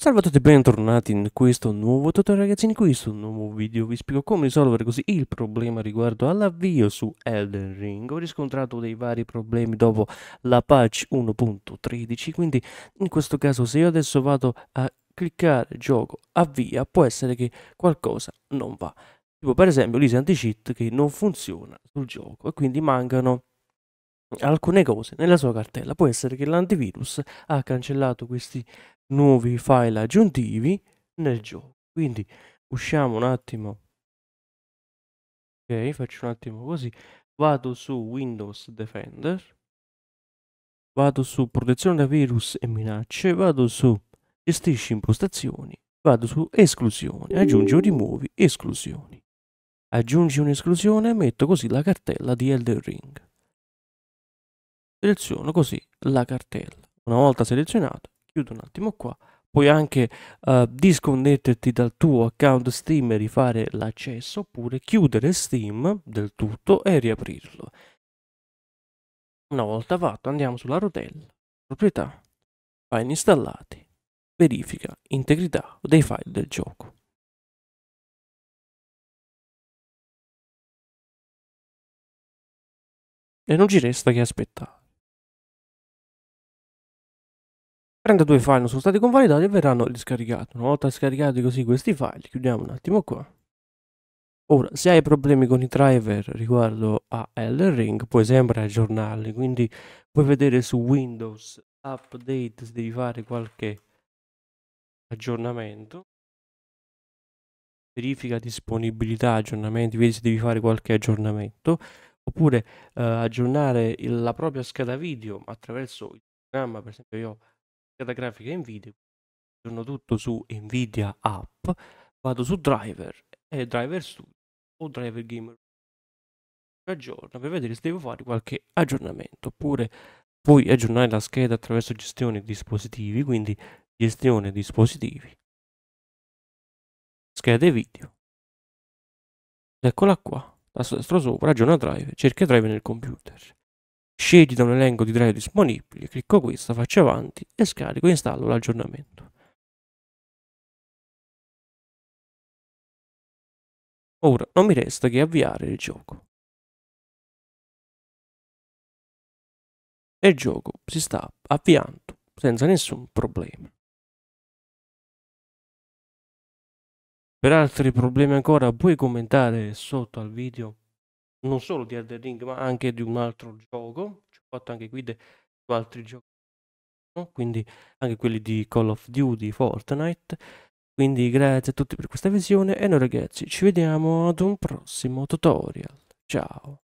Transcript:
Salve a tutti e bentornati in questo nuovo tutorial ragazzi, in questo nuovo video vi spiego come risolvere così il problema riguardo all'avvio su Elden Ring. Ho riscontrato dei vari problemi dopo la patch 1.13, quindi in questo caso se io adesso vado a cliccare gioco avvia può essere che qualcosa non va. Tipo per esempio l'ISA anti-cheat che non funziona sul gioco e quindi mancano alcune cose nella sua cartella. Può essere che l'antivirus ha cancellato questi nuovi file aggiuntivi nel gioco. Quindi usciamo un attimo. Ok, faccio un attimo così. Vado su Windows Defender. Vado su protezione da virus e minacce. Vado su gestisci impostazioni. Vado su esclusioni. Aggiungi o rimuovi esclusioni. Aggiungi un'esclusione e metto così la cartella di Elder Ring. Seleziono così la cartella. Una volta selezionato chiudo un attimo qua puoi anche uh, disconnetterti dal tuo account Steam e rifare l'accesso oppure chiudere Steam del tutto e riaprirlo. Una volta fatto andiamo sulla rotella, proprietà, file installati, verifica integrità dei file del gioco. E non ci resta che aspettare. 32 file non sono stati convalidati e verranno riscaricati. Una volta scaricati così questi file, chiudiamo un attimo qua. Ora, se hai problemi con i driver riguardo a LRing, puoi sempre aggiornarli, quindi puoi vedere su Windows Update se devi fare qualche aggiornamento. Verifica disponibilità aggiornamenti, vedi se devi fare qualche aggiornamento, oppure eh, aggiornare il, la propria scheda video attraverso il programma, per esempio io scheda grafica Nvidia, aggiorno tutto su Nvidia App, vado su Driver e Driver Studio o Driver Gamer aggiorno per vedere se devo fare qualche aggiornamento oppure puoi aggiornare la scheda attraverso gestione dispositivi quindi gestione dispositivi schede video eccola qua tasto destro sopra aggiorna drive cerca drive nel computer Scegli da un elenco di driver disponibili, clicco questo, faccio avanti e scarico e installo l'aggiornamento. Ora non mi resta che avviare il gioco. E il gioco si sta avviando senza nessun problema. Per altri problemi ancora puoi commentare sotto al video non solo di Elden Ring, ma anche di un altro gioco. Ci ho fatto anche guide su altri giochi, no? quindi anche quelli di Call of Duty, Fortnite. Quindi grazie a tutti per questa visione e noi ragazzi ci vediamo ad un prossimo tutorial. Ciao!